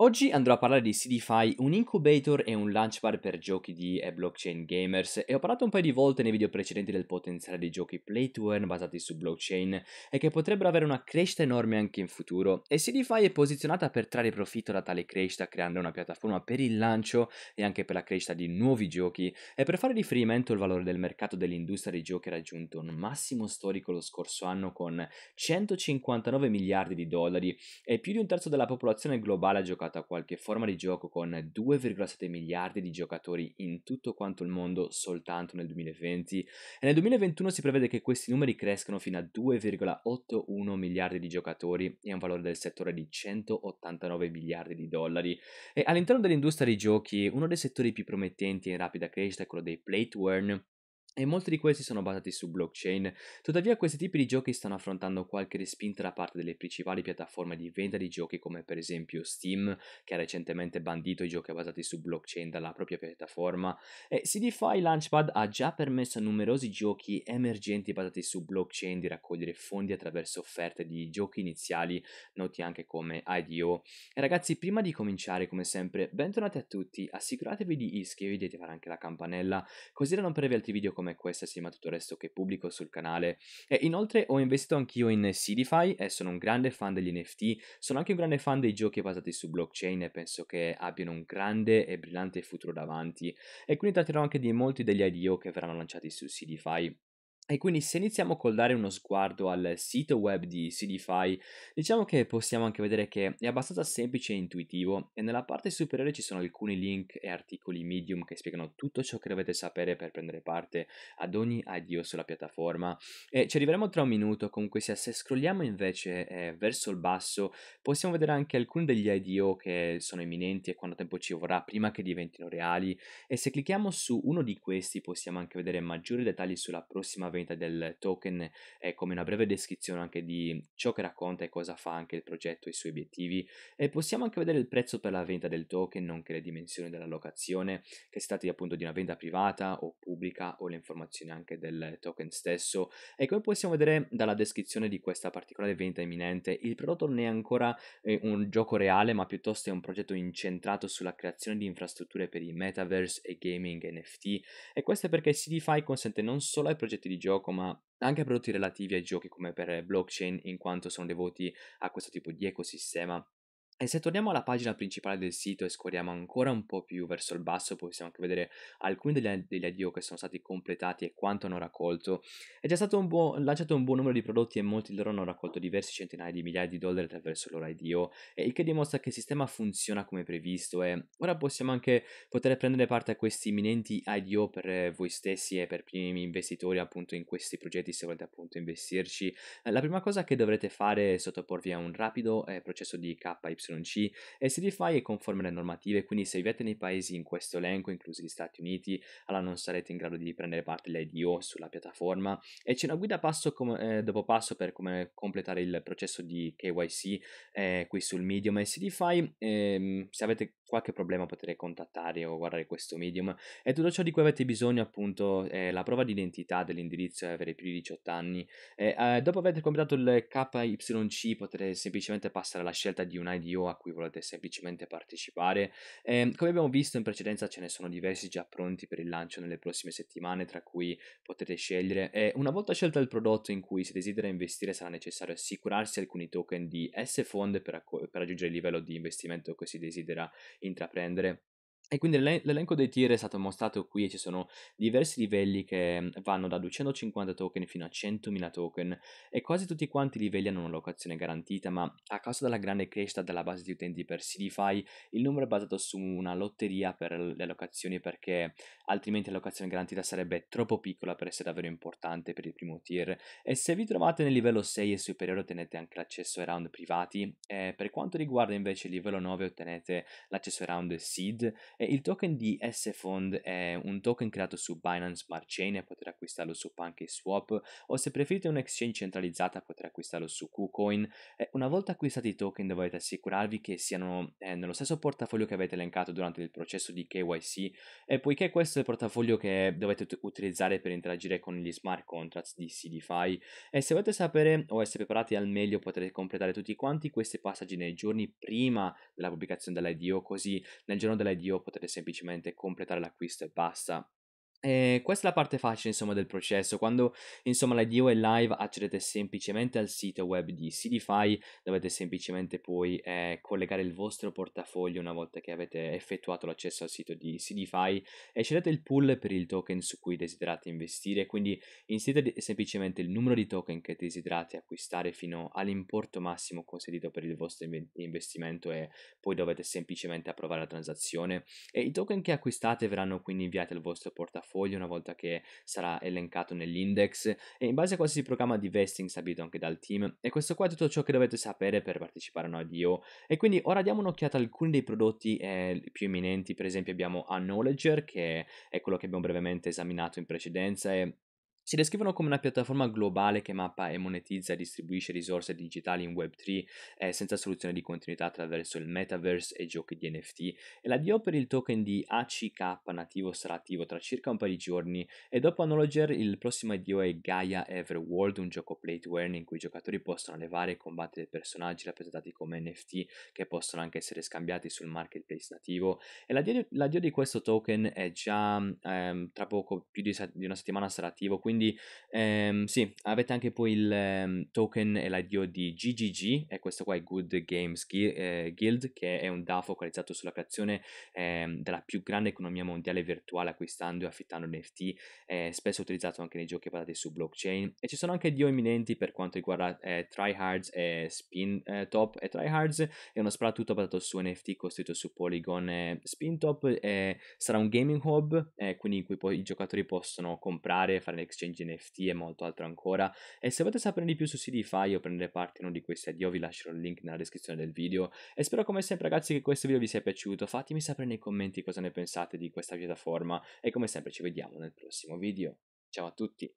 Oggi andrò a parlare di CDFi, un incubator e un launchpad per giochi di eh, blockchain gamers e ho parlato un paio di volte nei video precedenti del potenziale dei giochi play to earn basati su blockchain e che potrebbero avere una crescita enorme anche in futuro e CDFi è posizionata per trarre profitto da tale crescita creando una piattaforma per il lancio e anche per la crescita di nuovi giochi e per fare riferimento il valore del mercato dell'industria dei giochi ha raggiunto un massimo storico lo scorso anno con 159 miliardi di dollari e più di un terzo della popolazione globale ha giocato giocato a qualche forma di gioco con 2,7 miliardi di giocatori in tutto quanto il mondo soltanto nel 2020 e nel 2021 si prevede che questi numeri crescano fino a 2,81 miliardi di giocatori e un valore del settore di 189 miliardi di dollari. E all'interno dell'industria dei giochi uno dei settori più promettenti e in rapida crescita è quello dei play to earn e molti di questi sono basati su blockchain. Tuttavia questi tipi di giochi stanno affrontando qualche respinta da parte delle principali piattaforme di vendita di giochi come per esempio Steam, che ha recentemente bandito i giochi basati su blockchain dalla propria piattaforma, e CDFI Launchpad ha già permesso a numerosi giochi emergenti basati su blockchain di raccogliere fondi attraverso offerte di giochi iniziali, noti anche come IDO. E ragazzi, prima di cominciare, come sempre, bentornati a tutti, assicuratevi di iscrivervi e di attivare anche la campanella, così da non perdervi altri video come come a tutto il resto che pubblico sul canale. E inoltre ho investito anch'io in Cidify e sono un grande fan degli NFT, sono anche un grande fan dei giochi basati su blockchain e penso che abbiano un grande e brillante futuro davanti. E quindi tratterò anche di molti degli IDO che verranno lanciati su Cidify. E quindi se iniziamo col dare uno sguardo al sito web di CDFI, diciamo che possiamo anche vedere che è abbastanza semplice e intuitivo e nella parte superiore ci sono alcuni link e articoli medium che spiegano tutto ciò che dovete sapere per prendere parte ad ogni addio sulla piattaforma e ci arriveremo tra un minuto, comunque sia se scrolliamo invece eh, verso il basso possiamo vedere anche alcuni degli IDO che sono imminenti e quanto tempo ci vorrà prima che diventino reali e se clicchiamo su uno di questi possiamo anche vedere maggiori dettagli sulla prossima versione vendita del token è come una breve descrizione anche di ciò che racconta e cosa fa anche il progetto e i suoi obiettivi e possiamo anche vedere il prezzo per la vendita del token, nonché le dimensioni della locazione, che si tratti appunto di una vendita privata o pubblica o le informazioni anche del token stesso e come possiamo vedere dalla descrizione di questa particolare vendita imminente, il prodotto non è ancora eh, un gioco reale ma piuttosto è un progetto incentrato sulla creazione di infrastrutture per i metaverse e gaming NFT e questo è perché CDFI consente non solo ai progetti di gioco gioco, ma anche a prodotti relativi ai giochi come per blockchain, in quanto sono devoti a questo tipo di ecosistema e se torniamo alla pagina principale del sito e scorriamo ancora un po' più verso il basso, possiamo anche vedere alcuni degli, degli addio che sono stati completati e quanto hanno raccolto. È già stato un buon, lanciato un buon numero di prodotti e molti di loro hanno raccolto diversi centinaia di migliaia di dollari attraverso il loro IDO, il che dimostra che il sistema funziona come previsto e ora possiamo anche poter prendere parte a questi imminenti IDO per voi stessi e per primi investitori appunto in questi progetti se volete appunto investirci. La prima cosa che dovrete fare è sottoporvi a un rapido eh, processo di KY Y C e Sedify è conforme alle normative, quindi se vivete nei paesi in questo elenco, inclusi gli Stati Uniti, allora non sarete in grado di prendere parte all'IDO sulla piattaforma e c'è una guida passo com- eh, dopo passo per come completare il processo di KYC eh, qui sul Medium e Sedify. Ehm, se avete qualche problema potrei contattare o guardare questo medium e tutto ciò di cui avete bisogno appunto è la prova d'identità dell'indirizzo e avere più di 18 anni e, eh, dopo aver completato il KYC potrete semplicemente passare alla scelta di un IDO a cui volete semplicemente partecipare e, ehm, come abbiamo visto in precedenza ce ne sono diversi già pronti per il lancio nelle prossime settimane tra cui potete scegliere e una volta scelto il prodotto in cui si desidera investire sarà necessario assicurarsi alcuni token di S-Fond per, per raggiungere il livello di investimento che si desidera intraprendere e quindi l'elenco dei tier è stato mostrato qui e ci sono diversi livelli che mm, vanno da 250 token fino a 100.000 token e quasi tutti quanti i livelli hanno una locazione garantita, ma a causa della grande crescita della base di utenti per CDFi il numero è basato su una lotteria per le locazioni perché altrimenti la locazione garantita sarebbe troppo piccola per essere davvero importante per il primo tier e se vi trovate nel livello 6 e superiore ottenete anche l'accesso ai round privati e per quanto riguarda invece il livello 9 ottenete l'accesso ai round seed il token di SFond è un token creato su Binance Smart Chain e potete acquistarlo su PancakeSwap o se preferite un'exchange centralizzata potete acquistarlo su KuCoin. una volta acquistati i token dovete assicurarvi che siano eh, nello stesso portafoglio che avete elencato durante il processo di KYC e poiché questo è il portafoglio che dovete utilizzare per interagire con gli smart contracts di CDFI e se volete sapere o essere preparati al meglio potrete completare tutti quanti questi passaggi nei giorni prima della pubblicazione dell'IDO così nel giorno dell'IDO potete semplicemente completare l'acquisto e basta. E eh, questa è la parte facile insomma del processo, quando insomma la è live accedete semplicemente al sito web di CDFI, dovete semplicemente poi eh, collegare il vostro portafoglio una volta che avete effettuato l'accesso al sito di CDFI e scegliete il pool per il token su cui desiderate investire, quindi inserite semplicemente il numero di token che desiderate acquistare fino all'importo massimo consentito per il vostro investimento e poi dovete semplicemente approvare la transazione e i token che acquistate verranno quindi inviati al vostro portafoglio portafoglio una volta che sarà elencato nell'index e in base a qualsiasi programma di vesting stabilito anche dal team. E questo qua è tutto ciò che dovete sapere per partecipare a un IDO. E quindi ora diamo un'occhiata a alcuni dei prodotti eh, più eminenti, per esempio abbiamo Knowledger che è quello che abbiamo brevemente esaminato in precedenza e si descrivono come una piattaforma globale che mappa e monetizza e distribuisce risorse digitali in Web3 eh, senza soluzione di continuità attraverso il metaverse e giochi di NFT e la DO per il token di ACK nativo sarà attivo tra circa un paio di giorni e dopo Analoger il prossimo IDO è Gaia Everworld, un gioco play to earn in cui i giocatori possono levare e combattere personaggi rappresentati come NFT che possono anche essere scambiati sul marketplace nativo e la DO, di questo token è già ehm, tra poco più di, di una settimana sarà attivo quindi quindi ehm, sì, avete anche poi il ehm, token e l'IDO di GGG e questo qua è Good Games Gu- eh, Guild che è un DAO focalizzato sulla creazione ehm, della più grande economia mondiale virtuale acquistando e affittando NFT, eh, spesso utilizzato anche nei giochi basati su blockchain e ci sono anche DO imminenti per quanto riguarda eh, Tryhards e Spin eh, Top e Tryhards è uno sparatutto basato su NFT costruito su Polygon e Spin Top sarà un gaming hub eh, quindi in cui poi i giocatori possono comprare, fare l'exchange exchange NFT e molto altro ancora e se volete sapere di più su CDFI o prendere parte in uno di questi addio vi lascerò il link nella descrizione del video e spero come sempre ragazzi che questo video vi sia piaciuto, fatemi sapere nei commenti cosa ne pensate di questa piattaforma e come sempre ci vediamo nel prossimo video. Ciao a tutti!